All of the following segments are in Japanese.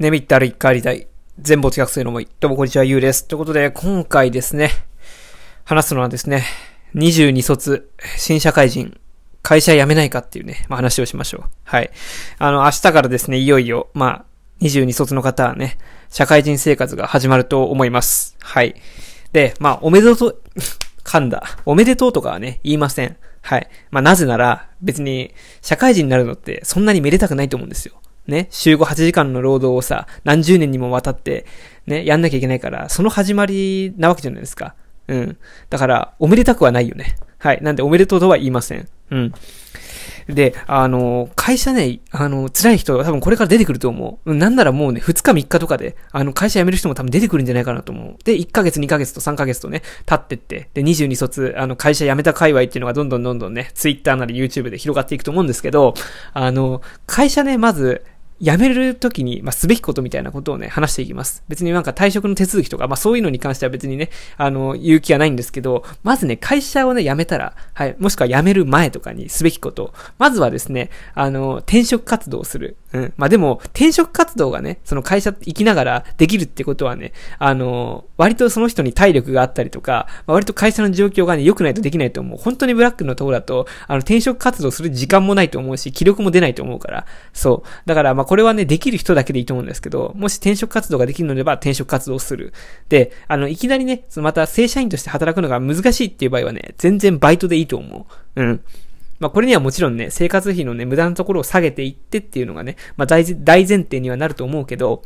眠ったら生き返りたい。全没学生の思い。どうもこんにちは、ゆうです。ということで、今回ですね、話すのはですね、22卒、新社会人、会社辞めないかっていうね、まあ、話をしましょう。はい。あの、明日からですね、いよいよ、まあ、22卒の方はね、社会人生活が始まると思います。はい。で、まあ、おめでとう、噛んだ。おめでとうとかはね、言いません。はい。まあ、なぜなら、別に、社会人になるのって、そんなにめでたくないと思うんですよ。ね、週5、8時間の労働をさ、何十年にもわたって、ね、やんなきゃいけないから、その始まりなわけじゃないですか。うん。だから、おめでたくはないよね。はい。なんで、おめでとうとは言いません。うん。で、あの、会社ね、あの、辛い人は多分これから出てくると思う。なんならもうね、2日3日とかで、あの、会社辞める人も多分出てくるんじゃないかなと思う。で、1ヶ月、2ヶ月と3ヶ月とね、経ってって、で、22卒、あの、会社辞めた界隈っていうのがどんどんどんどんね、Twitter なり YouTube で広がっていくと思うんですけど、あの、会社ね、まず、辞めるときに、まあ、すべきことみたいなことをね、話していきます。別になんか退職の手続きとか、まあ、そういうのに関しては別にね、あの、言う気はないんですけど、まずね、会社をね、辞めたら、はい、もしくは辞める前とかにすべきこと。まずはですね、あの、転職活動をする。うん。まあ、でも、転職活動がね、その会社行きながらできるってことはね、あの、割とその人に体力があったりとか、まあ、割と会社の状況がね、良くないとできないと思う。本当にブラックのところだと、あの、転職活動する時間もないと思うし、気力も出ないと思うから。そう。だから、まあ、これはね、できる人だけでいいと思うんですけど、もし転職活動ができるのであれば転職活動をする。で、あの、いきなりね、そのまた正社員として働くのが難しいっていう場合はね、全然バイトでいいと思う。うん。まあ、これにはもちろんね、生活費のね、無駄なところを下げていってっていうのがね、まあ大、大前提にはなると思うけど、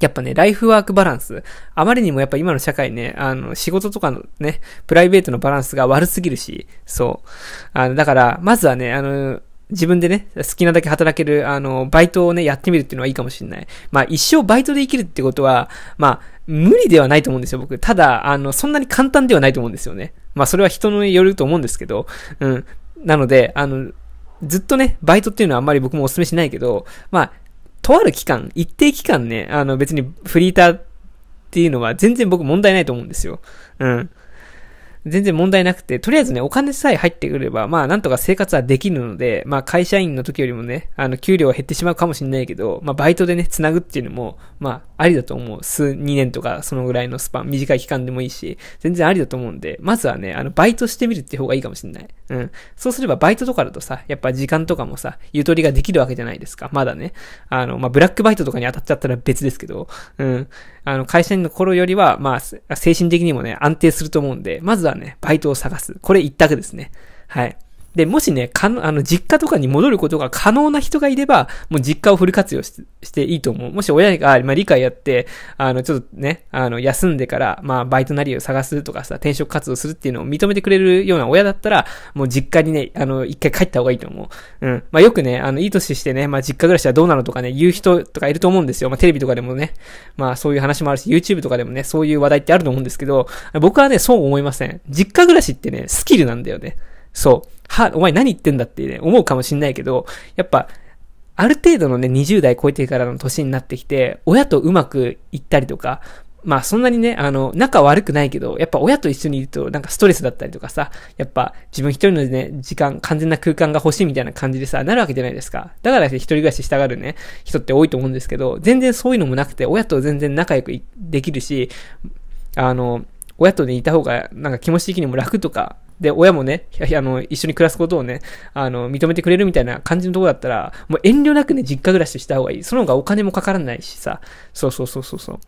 やっぱね、ライフワークバランス。あまりにもやっぱ今の社会ね、あの、仕事とかのね、プライベートのバランスが悪すぎるし、そう。あの、だから、まずはね、あの、自分でね、好きなだけ働ける、あの、バイトをね、やってみるっていうのはいいかもしれない。まあ、一生バイトで生きるってことは、まあ、無理ではないと思うんですよ、僕。ただ、あの、そんなに簡単ではないと思うんですよね。まあ、それは人によると思うんですけど、うん。なので、あの、ずっとね、バイトっていうのはあんまり僕もお勧めしないけど、まあ、とある期間、一定期間ね、あの、別にフリーターっていうのは全然僕問題ないと思うんですよ。うん。全然問題なくて、とりあえずね、お金さえ入ってくれば、まあなんとか生活はできるので、まあ会社員の時よりもね、あの給料は減ってしまうかもしれないけど、まあバイトでね、繋ぐっていうのも、まあありだと思う。数、2年とかそのぐらいのスパン、短い期間でもいいし、全然ありだと思うんで、まずはね、あのバイトしてみるって方がいいかもしれない。うん。そうすればバイトとかだとさ、やっぱ時間とかもさ、ゆとりができるわけじゃないですか。まだね。あの、まあブラックバイトとかに当たっちゃったら別ですけど、うん。あの、会社員の頃よりは、まあ、精神的にもね、安定すると思うんで、まずはね、バイトを探す。これ一択ですね。はい。で、もしね、かの、あの、実家とかに戻ることが可能な人がいれば、もう実家をフル活用していいと思う。もし親が、まあ、理解やって、あの、ちょっとね、あの、休んでから、まあ、バイトなりを探すとかさ、転職活動するっていうのを認めてくれるような親だったら、もう実家にね、あの、一回帰った方がいいと思う。うん。まあ、よくね、あの、いい年してね、まあ、実家暮らしはどうなのとかね、言う人とかいると思うんですよ。まあ、テレビとかでもね、まあ、そういう話もあるし、YouTube とかでもね、そういう話題ってあると思うんですけど、僕はね、そう思いません。実家暮らしってね、スキルなんだよね。そう、は、お前何言ってんだってね、思うかもしんないけど、やっぱ、ある程度のね、20代超えてからの年になってきて、親とうまくいったりとか、まあそんなにね、あの、仲悪くないけど、やっぱ親と一緒にいるとなんかストレスだったりとかさ、やっぱ自分一人のね、時間、完全な空間が欲しいみたいな感じでさ、なるわけじゃないですか。だから一人暮らししたがるね、人って多いと思うんですけど、全然そういうのもなくて、親と全然仲良くできるし、あの、親とね、いた方がなんか気持ち的にも楽とか、で、親もね、あの、一緒に暮らすことをね、あの、認めてくれるみたいな感じのとこだったら、もう遠慮なくね、実家暮らしした方がいい。その方がお金もかからないしさ。そうそうそうそうそう。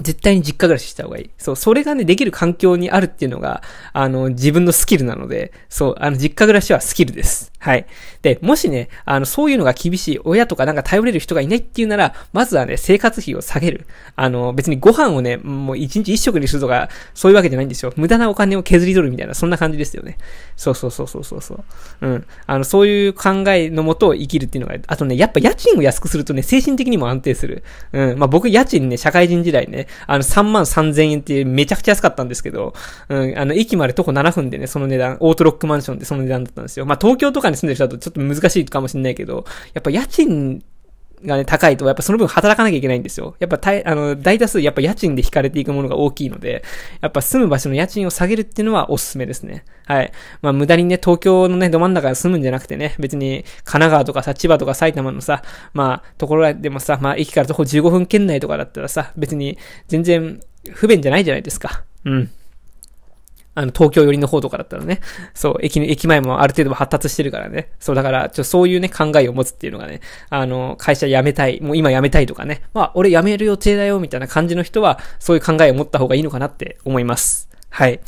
絶対に実家暮らしした方がいい。そう、それがね、できる環境にあるっていうのが、あの、自分のスキルなので、そう、あの、実家暮らしはスキルです。はい。で、もしね、あの、そういうのが厳しい、親とかなんか頼れる人がいないっていうなら、まずはね、生活費を下げる。あの、別にご飯をね、もう一日一食にするとか、そういうわけじゃないんですよ。無駄なお金を削り取るみたいな、そんな感じですよね。そうそうそうそうそうそう。うん。あの、そういう考えのもと生きるっていうのが、あとね、やっぱ家賃を安くするとね、精神的にも安定する。うん。まあ、僕、家賃ね、社会人時代ね、あの、3万3000円ってめちゃくちゃ安かったんですけど、うん、あの、駅まで徒歩7分でね、その値段、オートロックマンションでその値段だったんですよ。まあ、東京とかに住んでる人だとちょっと難しいかもしれないけど、やっぱ家賃がね、高いと、やっぱその分働かなきゃいけないんですよ。やっぱ大、あの、大多数、やっぱ家賃で引かれていくものが大きいので、やっぱ住む場所の家賃を下げるっていうのはおすすめですね。はい。まあ、無駄にね、東京のね、ど真ん中に住むんじゃなくてね、別に、神奈川とかさ、千葉とか埼玉のさ、まあ、ところでもさ、まあ、駅から徒歩15分圏内とかだったらさ、別に、全然、不便じゃないじゃないですか。うん。あの、東京寄りの方とかだったらね、そう、駅、駅前もある程度発達してるからね。そう、だから、ちょ、そういうね、考えを持つっていうのがね、あの、会社辞めたい、もう今辞めたいとかね、まあ、俺辞める予定だよ、みたいな感じの人は、そういう考えを持った方がいいのかなって思います。はい。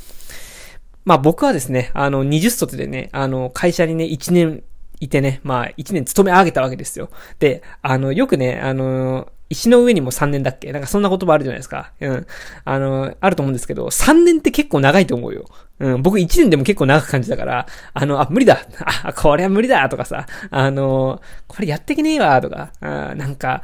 まあ僕はですね、あの、20卒でね、あの、会社にね、1年いてね、まあ、1年勤め上げたわけですよ。で、あの、よくね、あの、石の上にも3年だっけなんかそんな言葉あるじゃないですか。うん。あの、あると思うんですけど、3年って結構長いと思うよ。うん、僕1年でも結構長く感じたから、あの、あ、無理だあ、これは無理だとかさ、あの、これやってけねえわとか、あなんか、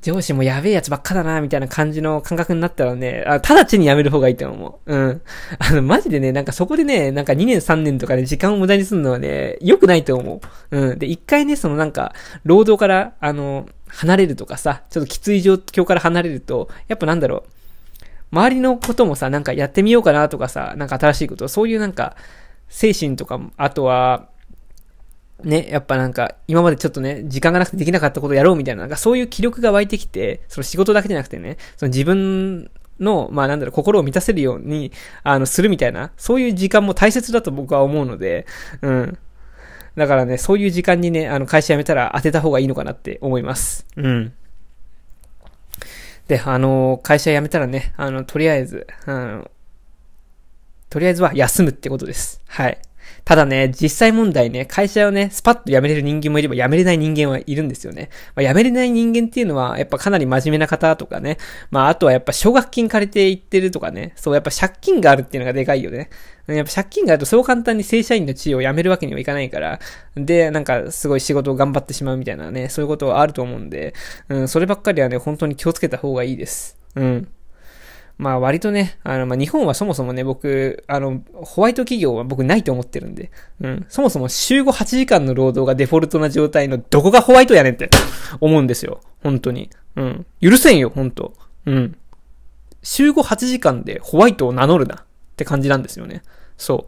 上司もやべえやつばっかだな、みたいな感じの感覚になったらね、あ直ちにやめる方がいいと思う。うん。あの、マジでね、なんかそこでね、なんか2年3年とかで、ね、時間を無駄にするのはね、良くないと思う。うん。で、一回ね、そのなんか、労働から、あの、離れるとかさ、ちょっときつい状況から離れると、やっぱなんだろう、周りのこともさ、なんかやってみようかなとかさ、なんか新しいこと、そういうなんか、精神とかも、あとは、ね、やっぱなんか、今までちょっとね、時間がなくてできなかったことをやろうみたいな、なんかそういう気力が湧いてきて、その仕事だけじゃなくてね、その自分の、まあなんだろう、心を満たせるように、あの、するみたいな、そういう時間も大切だと僕は思うので、うん。だからね、そういう時間にね、あの、会社辞めたら当てた方がいいのかなって思います。うん。で、あの、会社辞めたらね、あの、とりあえず、あの、とりあえずは休むってことです。はい。ただね、実際問題ね、会社をね、スパッと辞めれる人間もいれば辞めれない人間はいるんですよね。まあ、辞めれない人間っていうのは、やっぱかなり真面目な方とかね、まあ、あとはやっぱ奨学金借りていってるとかね、そう、やっぱ借金があるっていうのがでかいよね。やっぱ借金があるとそう簡単に正社員の地位を辞めるわけにはいかないから、で、なんかすごい仕事を頑張ってしまうみたいなね、そういうことはあると思うんで、うん、そればっかりはね、本当に気をつけた方がいいです。うん。まあ割とね、あの、まあ日本はそもそもね、僕、あの、ホワイト企業は僕ないと思ってるんで、うん。そもそも週後8時間の労働がデフォルトな状態のどこがホワイトやねんって思うんですよ。本当に。うん。許せんよ、本当うん。週後8時間でホワイトを名乗るなって感じなんですよね。そ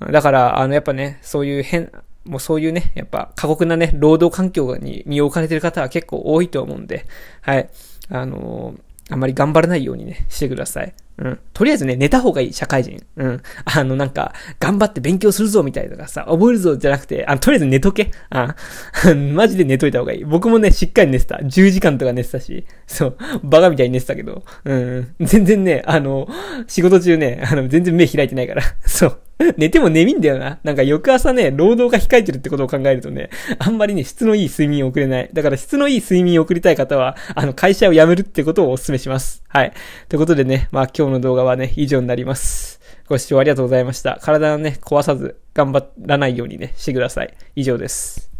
う。だから、あの、やっぱね、そういう変、もうそういうね、やっぱ過酷なね、労働環境に身を置かれてる方は結構多いと思うんで、はい。あのーあまり頑張らないようにね、してください。うん。とりあえずね、寝た方がいい、社会人。うん。あの、なんか、頑張って勉強するぞ、みたいなとかさ、覚えるぞ、じゃなくて、あ、の、とりあえず寝とけ。あ、マジで寝といた方がいい。僕もね、しっかり寝てた。10時間とか寝てたし、そう、バカみたいに寝てたけど、うん。全然ね、あの、仕事中ね、あの、全然目開いてないから、そう。寝ても眠いんだよな。なんか翌朝ね、労働が控えてるってことを考えるとね、あんまりね、質のいい睡眠を送れない。だから質のいい睡眠を送りたい方は、あの、会社を辞めるってことをお勧めします。はい。ということでね、まあ今日今日の動画はね、以上になります。ご視聴ありがとうございました。体をね、壊さず、頑張らないようにね、してください。以上です。